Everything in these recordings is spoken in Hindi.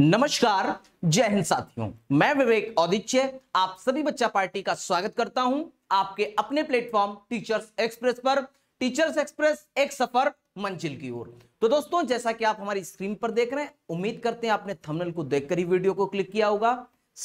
नमस्कार जय हिंद साथियों मैं विवेक औदित्य आप सभी बच्चा पार्टी का स्वागत करता हूं आपके अपने प्लेटफॉर्म टीचर्स एक्सप्रेस पर टीचर्स एक्सप्रेस एक सफर मंजिल की ओर तो दोस्तों जैसा कि आप हमारी स्क्रीन पर देख रहे हैं उम्मीद करते हैं आपने थंबनेल को देखकर ही वीडियो को क्लिक किया होगा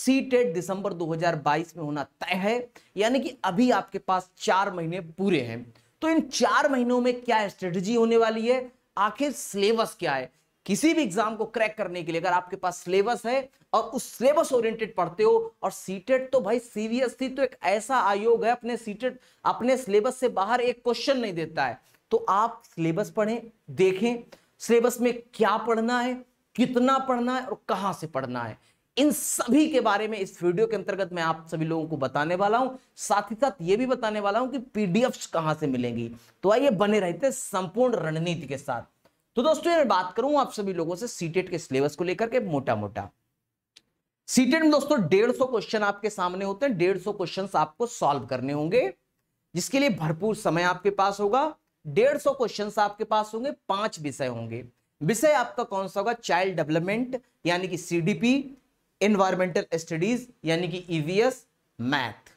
सी टेट दिसंबर 2022 में होना तय है यानी कि अभी आपके पास चार महीने पूरे हैं तो इन चार महीनों में क्या स्ट्रेटजी होने वाली है आखिर सिलेबस क्या है किसी भी एग्जाम को क्रैक करने के लिए अगर आपके पास सिलेबस है और उस सिलेबस ओरिएंटेड पढ़ते हो और सीटेट तो भाई सीवीएस तो एक ऐसा आयोग है अपने सीटेट अपने सिलेबस से बाहर एक क्वेश्चन नहीं देता है तो आप सिलेबस पढ़े देखें सिलेबस में क्या पढ़ना है कितना पढ़ना है और कहां से पढ़ना है इन सभी के बारे में इस वीडियो के अंतर्गत मैं आप सभी लोगों को बताने वाला हूं साथ ही साथ ये भी बताने वाला हूं कि पीडीएफ कहां से मिलेंगी तो आइए बने रहते संपूर्ण रणनीति के साथ तो दोस्तों मैं बात करूं आप सभी लोगों से सीटेट के सिलेबस को लेकर के मोटा मोटा सीटेट में दोस्तों डेढ़ सौ क्वेश्चन आपके सामने होते हैं डेढ़ सौ क्वेश्चन आपको सॉल्व करने होंगे जिसके लिए भरपूर समय आपके पास होगा डेढ़ सौ क्वेश्चन आपके पास होंगे पांच विषय होंगे विषय आपका कौन सा होगा चाइल्ड डेवलपमेंट यानी कि सीडीपी एनवायरमेंटल स्टडीज यानी कि ईवीएस e मैथ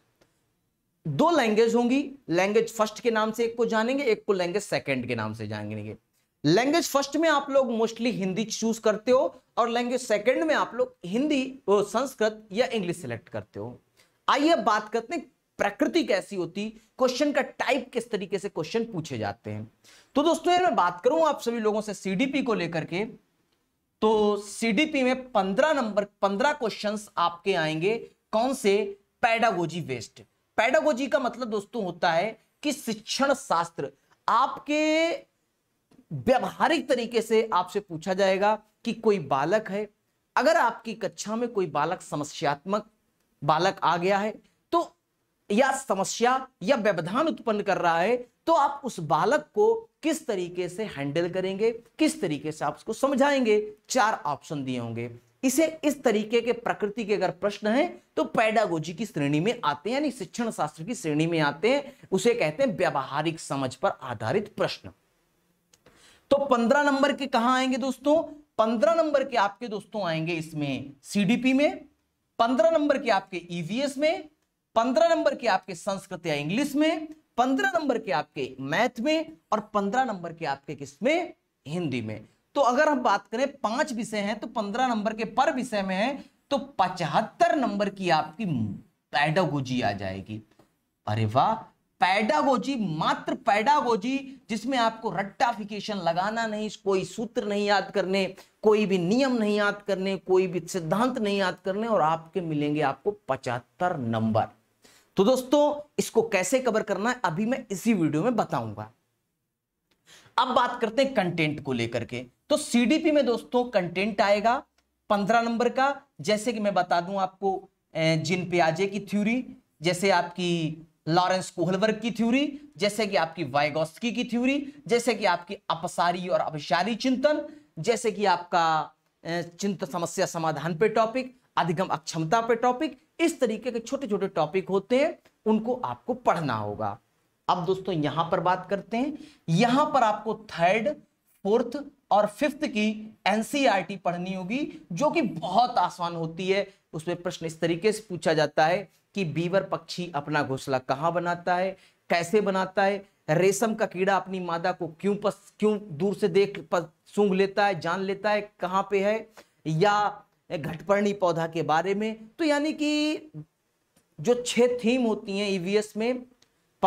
दो लैंग्वेज होंगी लैंग्वेज फर्स्ट के नाम से एक को जानेंगे एक को लैंग्वेज सेकंड के नाम से जानेंगे लैंग्वेज फर्स्ट में आप लोग मोस्टली हिंदी चूज करते हो और लैंग्वेज सेकंड में आप लोग हिंदी संस्कृत या इंग्लिश सेलेक्ट करते हो आइए बात करते हैं प्रकृति कैसी होती क्वेश्चन का टाइप किस तरीके से क्वेश्चन पूछे जाते हैं तो दोस्तों मैं बात करूं आप सभी लोगों से सीडीपी को लेकर के तो सीडीपी में पंद्रह नंबर पंद्रह क्वेश्चन आपके आएंगे कौन से पैडागोजी वेस्ट पैडागोजी का मतलब दोस्तों होता है कि शिक्षण शास्त्र आपके व्यवहारिक तरीके से आपसे पूछा जाएगा कि कोई बालक है अगर आपकी कक्षा में कोई बालक समस्यात्मक बालक आ गया है तो या समस्या या व्यवधान उत्पन्न कर रहा है तो आप उस बालक को किस तरीके से हैंडल करेंगे किस तरीके से आप उसको समझाएंगे चार ऑप्शन दिए होंगे इसे इस तरीके के प्रकृति के अगर प्रश्न हैं तो पैडागोजी की श्रेणी में आते हैं यानी शिक्षण शास्त्र की श्रेणी में आते हैं उसे कहते हैं व्यवहारिक समझ पर आधारित प्रश्न तो पंद्रह नंबर के कहा आएंगे दोस्तों पंद्रह नंबर के आपके दोस्तों आएंगे इसमें सीडीपी में पंद्रह नंबर के आपके ईवीएस e में पंद्रह नंबर के आपके संस्कृत या इंग्लिश में पंद्रह नंबर के आपके मैथ में और पंद्रह नंबर के आपके किस में हिंदी में तो अगर हम बात करें पांच विषय हैं तो पंद्रह नंबर के पर विषय में है तो पचहत्तर नंबर की आपकी पैडोगोजी आ जाएगी अरे वाह पैडागोजी मात्र पैडागोजी जिसमें आपको रट्टाफिकेशन लगाना नहीं कोई सूत्र नहीं याद करने कोई भी नियम नहीं याद करने कोई भी सिद्धांत नहीं याद करने और आपके मिलेंगे आपको पचहत्तर नंबर तो दोस्तों इसको कैसे कवर करना है अभी मैं इसी वीडियो में बताऊंगा अब बात करते हैं कंटेंट को लेकर के तो सीडीपी में दोस्तों कंटेंट आएगा पंद्रह नंबर का जैसे कि मैं बता दूं आपको जिन प्याजे की थ्योरी जैसे आपकी लॉरेंस कोहलवर्ग की थ्योरी जैसे कि आपकी वाइगोस्की की थ्योरी जैसे कि आपकी अपसारी और अपसारी चिंतन जैसे कि आपका चिंतन समस्या समाधान पे टॉपिक अधिगम अक्षमता पे टॉपिक इस तरीके के छोटे छोटे टॉपिक होते हैं उनको आपको पढ़ना होगा अब दोस्तों यहां पर बात करते हैं यहां पर आपको थर्ड फोर्थ और फिफ्थ की एनसीईआरटी e पढ़नी होगी जो कि बहुत आसान होती है उसमें प्रश्न इस तरीके से पूछा जाता है कि बीवर पक्षी अपना घोंसला कहाँ बनाता है कैसे बनाता है रेशम का कीड़ा अपनी मादा को क्यों पस क्यों दूर से देख सूंघ लेता है जान लेता है कहाँ पे है या घटपर्णी पौधा के बारे में तो यानी कि जो छह थीम होती हैं ईवीएस e में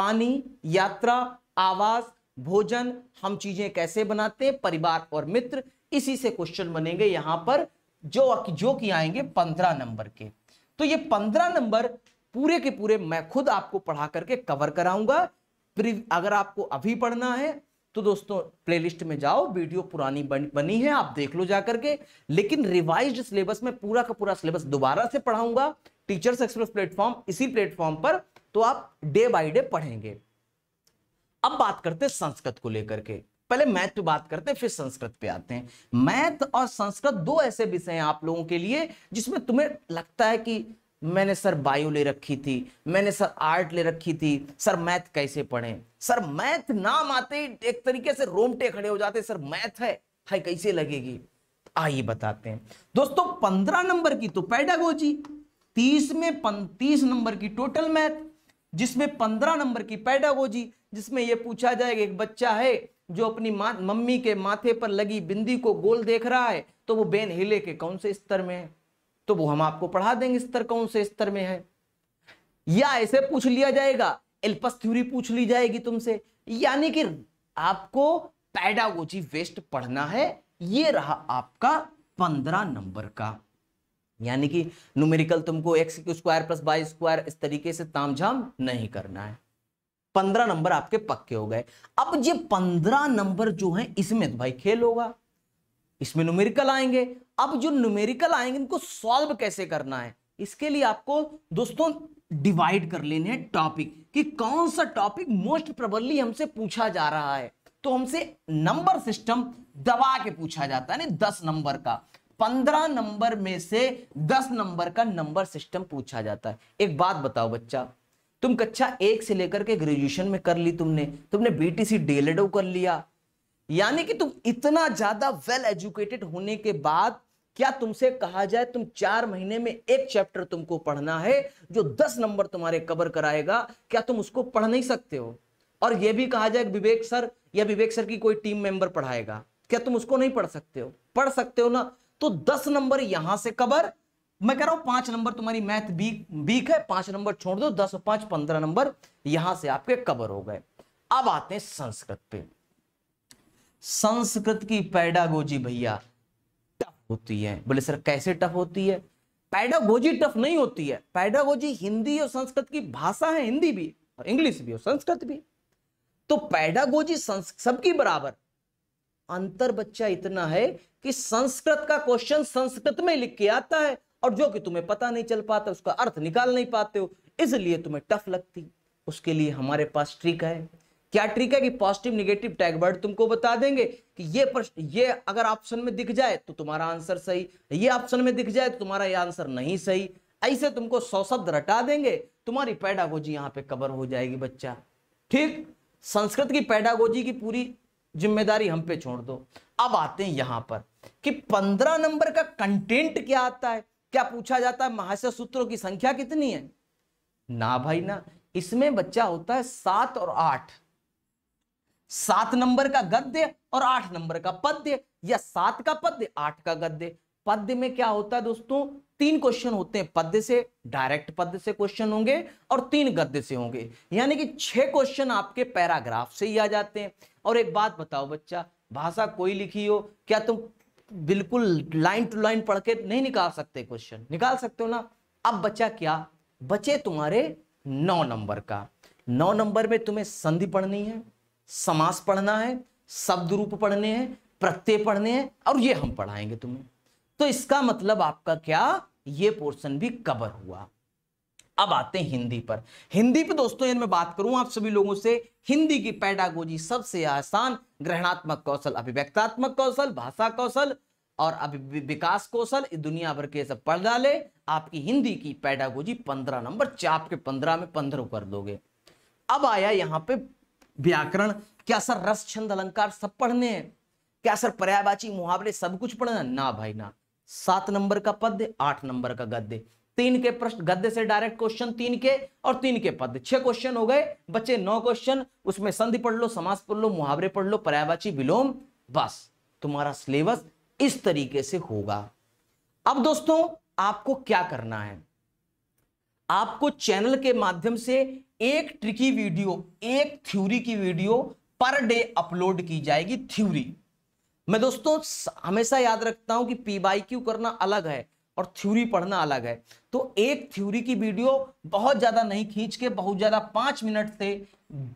पानी यात्रा आवास भोजन हम चीजें कैसे बनाते हैं परिवार और मित्र इसी से क्वेश्चन बनेंगे यहां पर जो जो कि आएंगे पंद्रह नंबर के तो ये पंद्रह नंबर पूरे के पूरे मैं खुद आपको पढ़ा करके कवर कराऊंगा अगर आपको अभी पढ़ना है तो दोस्तों प्लेलिस्ट में जाओ वीडियो पुरानी बन, बनी है आप देख लो जाकर के लेकिन रिवाइज्ड सिलेबस में पूरा का पूरा सिलेबस दोबारा से पढ़ाऊंगा टीचर्स एक्सप्रेस प्लेटफॉर्म इसी प्लेटफॉर्म पर तो आप डे बाय डे पढ़ेंगे अब बात करते हैं संस्कृत को लेकर के पहले मैथ पे बात करते हैं फिर संस्कृत पे आते हैं मैथ और संस्कृत दो ऐसे विषय हैं आप लोगों के लिए जिसमें तुम्हें लगता है कि मैंने सर बायो ले रखी थी मैंने सर आर्ट ले रखी थी सर मैथ कैसे पढ़े सर मैथ नाम आते ही एक तरीके से रोमटे खड़े हो जाते सर मैथ है हाँ कैसे लगेगी आइए बताते हैं दोस्तों पंद्रह नंबर की तो पैडागोजी तीस में तीस नंबर की टोटल मैथ जिसमें पंद्रह नंबर की पैडागोजी जिसमें यह पूछा जाएगा एक बच्चा है जो अपनी मम्मी के माथे पर लगी बिंदी को गोल देख रहा है तो वो बेन हिले के कौन से स्तर में है तो वो हम आपको पढ़ा देंगे स्तर कौन से स्तर में है या ऐसे पूछ लिया जाएगा एल्पस थ्योरी पूछ ली जाएगी तुमसे यानी कि आपको पैडागोजी वेस्ट पढ़ना है ये रहा आपका पंद्रह नंबर का यानी कि न्यूमेरिकल तुमको X square plus Y square इस तरीके से तामझाम नहीं करना है पंद्रह नंबर आपके पक्के हो गए अब ये पंद्रह नंबर जो है इसमें तो भाई खेल होगा इसमें न्यूमेरिकल आएंगे अब जो न्यूमेरिकल आएंगे इनको सॉल्व कैसे करना है इसके लिए आपको दोस्तों डिवाइड कर लेने हैं टॉपिक कि कौन सा टॉपिक मोस्ट प्रबली हमसे पूछा जा रहा है तो हमसे नंबर सिस्टम दबा के पूछा जाता है दस नंबर का पंद्रह नंबर में से दस नंबर का नंबर सिस्टम पूछा जाता है एक बात बताओ बच्चा तुम कक्षा एक से लेकर के ग्रेजुएशन में कर ली तुमने तुमने बीटीसी डीएलएडओ e कर लिया यानी कि तुम इतना ज्यादा वेल एजुकेटेड होने के बाद क्या तुमसे कहा जाए तुम चार महीने में एक चैप्टर तुमको पढ़ना है जो दस नंबर तुम्हारे कवर कराएगा क्या तुम उसको पढ़ नहीं सकते हो और यह भी कहा जाए विवेक सर या विवेक सर की कोई टीम मेंबर पढ़ाएगा क्या तुम उसको नहीं पढ़ सकते हो पढ़ सकते हो ना तो दस नंबर यहां से कवर मैं कह रहा हूं पांच नंबर तुम्हारी मैथ वीक वीक है पांच नंबर छोड़ दो दस पांच पंद्रह नंबर यहां से आपके कवर हो गए अब आते हैं संस्कृत पे संस्कृत की पैडागोजी भैया टफ होती है बोले सर कैसे टफ होती है पैडागोजी टफ नहीं होती है पैडागोजी हिंदी और संस्कृत की भाषा है हिंदी भी और इंग्लिश भी और संस्कृत भी तो पैडागोजी सबकी बराबर अंतर बच्चा इतना है कि संस्कृत का क्वेश्चन संस्कृत में लिख के आता है और जो कि तुम्हें पता नहीं चल पाता उसका अर्थ निकाल नहीं पाते हो इसलिए तुम्हें टफ लगती उसके लिए हमारे पास ट्रिक है क्या ट्रिक है कि पॉजिटिव निगेटिव टैगवर्ड तुमको बता देंगे कि ये प्रश्न ये अगर ऑप्शन में दिख जाए तो तुम्हारा आंसर सही ये ऑप्शन में दिख जाए तो तुम्हारा ये आंसर नहीं सही ऐसे तुमको सौ शब्द रटा देंगे तुम्हारी पैडागोजी यहाँ पे कवर हो जाएगी बच्चा ठीक संस्कृत की पैडागोजी की पूरी जिम्मेदारी हम पे छोड़ दो अब आते हैं यहां पर कि पंद्रह नंबर का कंटेंट क्या आता है क्या पूछा जाता है महाशय सूत्रों की संख्या कितनी है ना भाई ना इसमें बच्चा होता है सात और आठ सात नंबर का गद्य और आठ नंबर का पद्य या सात का पद्य आठ का गद्य पद्य में क्या होता है दोस्तों तीन क्वेश्चन होते हैं पद्य से डायरेक्ट पद्य से क्वेश्चन होंगे और तीन गद्य से होंगे यानी कि छह क्वेश्चन आपके पैराग्राफ से ही आ जाते हैं और एक बात बताओ बच्चा भाषा कोई लिखी हो क्या तुम बिल्कुल लाइन टू लाइन पढ़ के नहीं निकाल सकते क्वेश्चन निकाल सकते हो ना अब बचा क्या बचे तुम्हारे नौ नंबर का नौ नंबर में तुम्हें संधि पढ़नी है समास पढ़ना है शब्द रूप पढ़ने हैं प्रत्यय पढ़ने हैं और ये हम पढ़ाएंगे तुम्हें तो इसका मतलब आपका क्या ये पोर्शन भी कवर हुआ अब आते हैं हिंदी पर हिंदी पे दोस्तों यदि मैं बात करूं आप सभी लोगों से हिंदी की पैडागोजी सबसे आसान ग्रहणात्मक कौशल अभिव्यक्तात्मक कौशल भाषा कौशल और अभी विकास कौशल दुनिया भर के सब पढ़ डाले आपकी हिंदी की पैडागोजी पंद्रह नंबर चाप के पंद्रह में पंद्रह कर दोगे अब आया यहाँ पे व्याकरण क्या सर रस छंद अलंकार सब पढ़ने हैं क्या सर पर्यायवाची मुहावरे सब कुछ पढ़ना ना भाई ना सात नंबर का पद्य आठ नंबर का गद्य तीन के प्रश्न गद्य से डायरेक्ट क्वेश्चन तीन के और तीन के पद छह क्वेश्चन हो गए बच्चे नौ क्वेश्चन उसमें संधि पढ़ लो समास पढ़ लो मुहावरे पढ़ लो पर्यावाची विलोम बस तुम्हारा सिलेबस इस तरीके से होगा अब दोस्तों आपको क्या करना है आपको चैनल के माध्यम से एक ट्रिकी वीडियो एक थ्योरी की वीडियो पर डे अपलोड की जाएगी थ्योरी मैं दोस्तों हमेशा याद रखता हूं कि क्यू करना अलग है और थ्योरी पढ़ना अलग है तो एक थ्योरी की वीडियो बहुत ज़्यादा नहीं खींच के बहुत ज़्यादा पांच मिनट से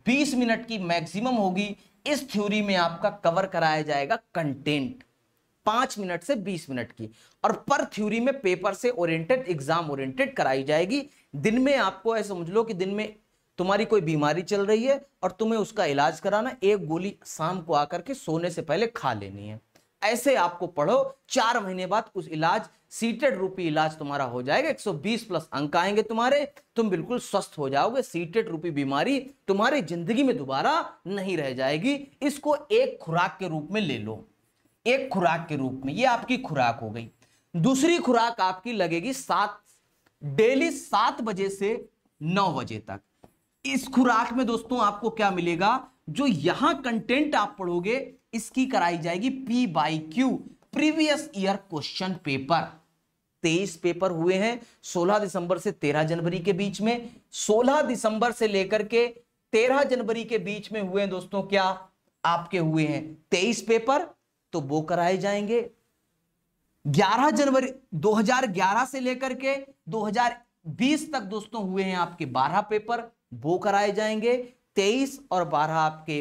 बीस मिनट की मैक्सिमम होगी इस थ्योरी में आपका कवर कराया जाएगा कंटेंट पांच मिनट से बीस मिनट की और पर थ्योरी में पेपर से ओरिएंटेड एग्जाम ओरिएंटेड कराई जाएगी दिन में आपको ऐसे समझ लो कि दिन में तुम्हारी कोई बीमारी चल रही है और तुम्हें उसका इलाज कराना एक गोली शाम को आकर के सोने से पहले खा लेनी है ऐसे आपको पढ़ो चार महीने बाद उस इलाज सीटेड रूपी इलाज तुम्हारा हो जाएगा 120 प्लस अंक आएंगे तुम्हारे तुम बिल्कुल स्वस्थ हो जाओगे सीटेड रूपी बीमारी तुम्हारी जिंदगी में दोबारा नहीं रह जाएगी इसको एक खुराक के रूप में ले लो एक खुराक के रूप में ये आपकी खुराक हो गई दूसरी खुराक आपकी लगेगी सात डेली सात बजे से नौ बजे तक इस खुराक में दोस्तों आपको क्या मिलेगा जो यहां कंटेंट आप पढ़ोगे इसकी कराई जाएगी P Y Q previous year question paper तेईस पेपर हुए हैं 16 दिसंबर से 13 जनवरी के बीच में 16 दिसंबर से लेकर के 13 जनवरी के बीच में हुए हैं दोस्तों क्या आपके हुए हैं 23 पेपर तो वो कराए जाएंगे 11 जनवरी 2011 से लेकर के 2020 तक दोस्तों हुए हैं आपके 12 पेपर वो कराए जाएंगे 23 और 12 आपके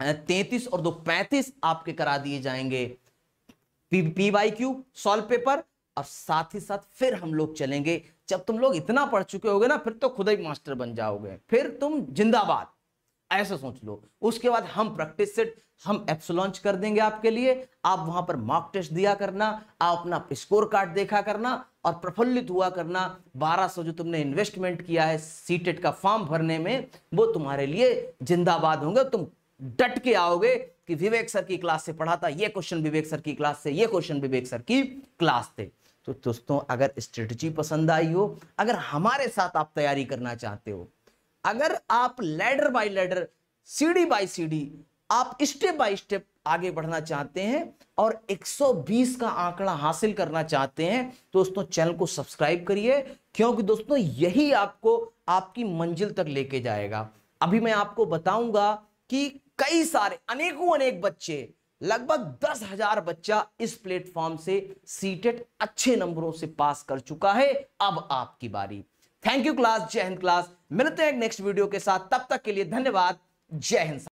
तैतीस और दो पैंतीस आपके करा दिए जाएंगे पी, क्यू सॉल्व पेपर और साथ ही साथ फिर हम लोग चलेंगे जब तुम लोग इतना पढ़ चुके होगे ना फिर तो खुद ही मास्टर बन जाओगे फिर तुम जिंदाबाद ऐसा सोच लो उसके बाद हम प्रैक्टिस सेट हम एप्स लॉन्च कर देंगे आपके लिए आप वहां पर मॉक टेस्ट दिया करना आप अपना स्कोर कार्ड देखा करना और प्रफुल्लित हुआ करना 1200 जो तुमने इन्वेस्टमेंट किया है सीटेट e का फॉर्म भरने में वो तुम्हारे लिए जिंदाबाद होंगे तुम डट के आओगे कि विवेक सर की क्लास से पढ़ा था ये क्वेश्चन विवेक सर की क्लास से ये क्वेश्चन विवेक सर की क्लास से तो दोस्तों अगर स्ट्रेटजी पसंद आई हो अगर हमारे साथ आप तैयारी करना चाहते हो अगर आप लेडर बाय लेडर सीढ़ी बाय सीढ़ी आप स्टेप बाय स्टेप आगे बढ़ना चाहते हैं और 120 का आंकड़ा हासिल करना चाहते हैं दोस्तों चैनल को सब्सक्राइब करिए क्योंकि दोस्तों यही आपको आपकी मंजिल तक लेके जाएगा अभी मैं आपको बताऊंगा कि कई सारे अनेकों अनेक बच्चे लगभग दस हजार बच्चा इस प्लेटफॉर्म से सीटेट अच्छे नंबरों से पास कर चुका है अब आपकी बारी थैंक यू क्लास जय हिंद क्लास मिलते हैं नेक्स्ट वीडियो के साथ तब तक के लिए धन्यवाद जय हिंद